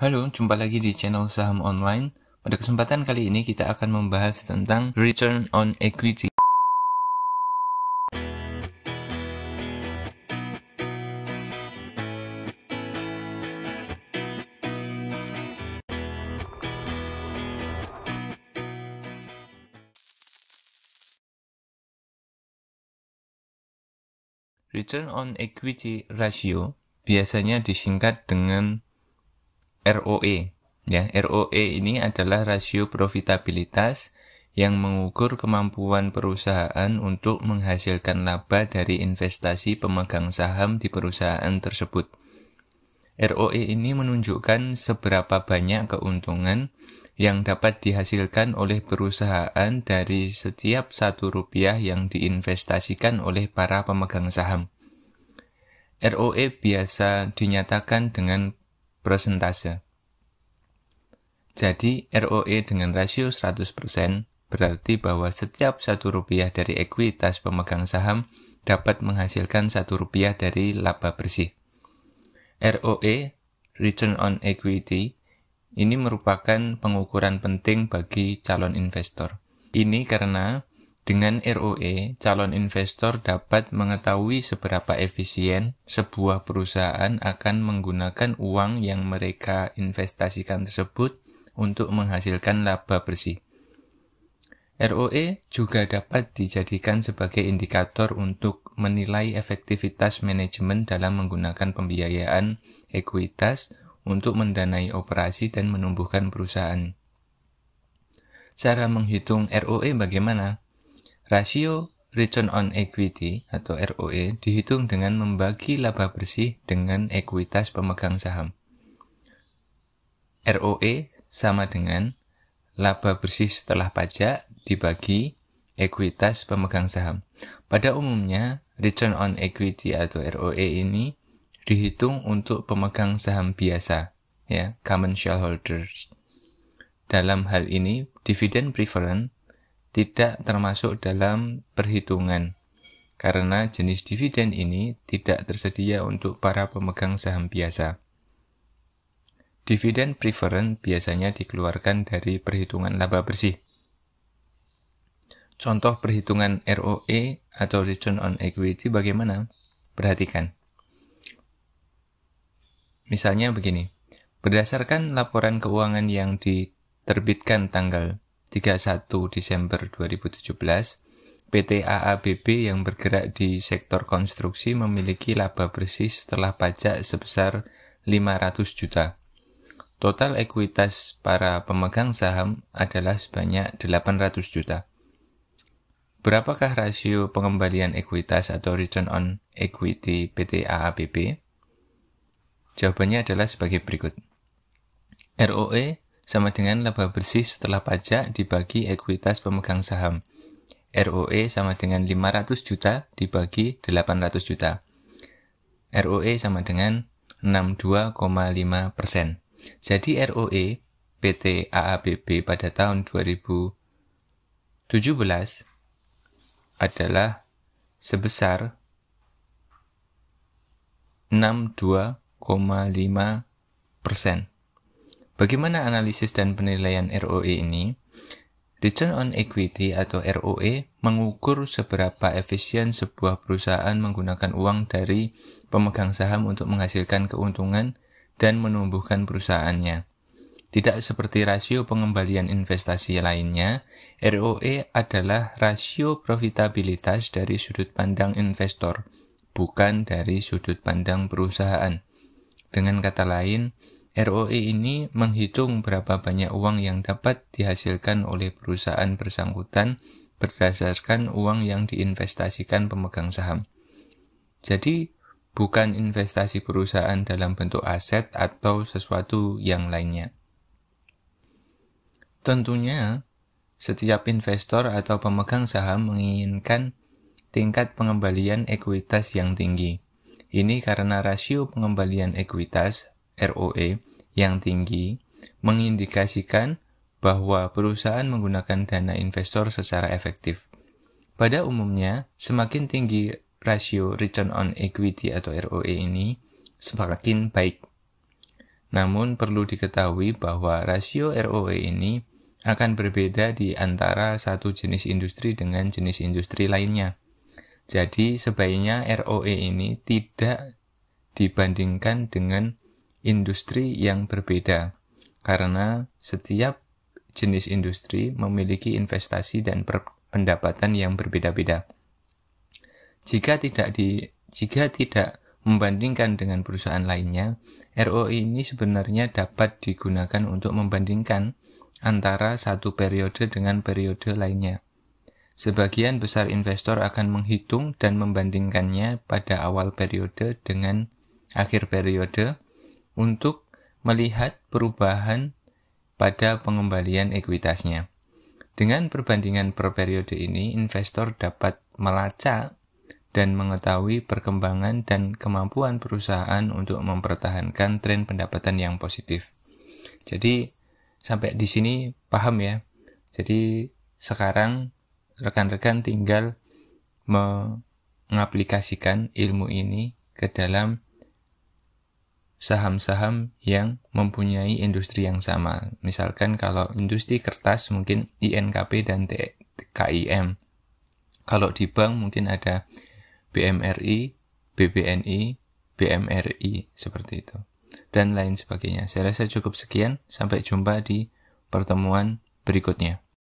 Halo, jumpa lagi di channel Saham Online. Pada kesempatan kali ini kita akan membahas tentang return on equity. Return on equity ratio biasanya disingkat dengan ROE. Ya, ROE ini adalah rasio profitabilitas yang mengukur kemampuan perusahaan untuk menghasilkan laba dari investasi pemegang saham di perusahaan tersebut. ROE ini menunjukkan seberapa banyak keuntungan yang dapat dihasilkan oleh perusahaan dari setiap satu rupiah yang diinvestasikan oleh para pemegang saham. ROE biasa dinyatakan dengan prosentase. Jadi, ROE dengan rasio 100% berarti bahwa setiap satu rupiah dari ekuitas pemegang saham dapat menghasilkan satu rupiah dari laba bersih. ROE, Return on Equity, ini merupakan pengukuran penting bagi calon investor. Ini karena dengan ROE, calon investor dapat mengetahui seberapa efisien sebuah perusahaan akan menggunakan uang yang mereka investasikan tersebut untuk menghasilkan laba bersih. ROE juga dapat dijadikan sebagai indikator untuk menilai efektivitas manajemen dalam menggunakan pembiayaan ekuitas untuk mendanai operasi dan menumbuhkan perusahaan. Cara menghitung ROE bagaimana? Rasio Return on Equity atau ROE dihitung dengan membagi laba bersih dengan ekuitas pemegang saham. ROE sama dengan laba bersih setelah pajak dibagi ekuitas pemegang saham. Pada umumnya, return on equity atau ROE ini dihitung untuk pemegang saham biasa, ya, common shareholders. Dalam hal ini, dividen preference tidak termasuk dalam perhitungan karena jenis dividen ini tidak tersedia untuk para pemegang saham biasa. Dividen preferen biasanya dikeluarkan dari perhitungan laba bersih. Contoh perhitungan ROE atau return on equity bagaimana? Perhatikan. Misalnya begini. Berdasarkan laporan keuangan yang diterbitkan tanggal 31 Desember 2017, PT AABB yang bergerak di sektor konstruksi memiliki laba bersih setelah pajak sebesar 500 juta. Total ekuitas para pemegang saham adalah sebanyak 800 juta. Berapakah rasio pengembalian ekuitas atau return on equity PT AABB? Jawabannya adalah sebagai berikut. ROE sama dengan laba bersih setelah pajak dibagi ekuitas pemegang saham. ROE sama dengan 500 juta dibagi 800 juta. ROE sama dengan 62,5 persen. Jadi ROE PT AABB pada tahun 2017 adalah sebesar 62,5 persen. Bagaimana analisis dan penilaian ROE ini? Return on Equity atau ROE mengukur seberapa efisien sebuah perusahaan menggunakan uang dari pemegang saham untuk menghasilkan keuntungan dan menumbuhkan perusahaannya. Tidak seperti rasio pengembalian investasi lainnya, ROE adalah rasio profitabilitas dari sudut pandang investor, bukan dari sudut pandang perusahaan. Dengan kata lain, ROE ini menghitung berapa banyak uang yang dapat dihasilkan oleh perusahaan bersangkutan berdasarkan uang yang diinvestasikan pemegang saham. Jadi, bukan investasi perusahaan dalam bentuk aset atau sesuatu yang lainnya. Tentunya, setiap investor atau pemegang saham menginginkan tingkat pengembalian ekuitas yang tinggi. Ini karena rasio pengembalian ekuitas ROE yang tinggi mengindikasikan bahwa perusahaan menggunakan dana investor secara efektif. Pada umumnya, semakin tinggi rasio return on equity atau ROE ini, semakin baik. Namun perlu diketahui bahwa rasio ROE ini akan berbeda di antara satu jenis industri dengan jenis industri lainnya. Jadi sebaiknya ROE ini tidak dibandingkan dengan industri yang berbeda karena setiap jenis industri memiliki investasi dan pendapatan yang berbeda-beda. Jika tidak di jika tidak membandingkan dengan perusahaan lainnya, ROI ini sebenarnya dapat digunakan untuk membandingkan antara satu periode dengan periode lainnya. Sebagian besar investor akan menghitung dan membandingkannya pada awal periode dengan akhir periode untuk melihat perubahan pada pengembalian ekuitasnya. Dengan perbandingan per periode ini, investor dapat melacak dan mengetahui perkembangan dan kemampuan perusahaan untuk mempertahankan tren pendapatan yang positif. Jadi, sampai di sini paham ya. Jadi, sekarang rekan-rekan tinggal mengaplikasikan ilmu ini ke dalam saham-saham yang mempunyai industri yang sama. Misalkan kalau industri kertas mungkin INKP dan TKIM. Kalau di bank mungkin ada BMRI, BBNI, BMRI seperti itu. Dan lain sebagainya. Saya rasa cukup sekian. Sampai jumpa di pertemuan berikutnya.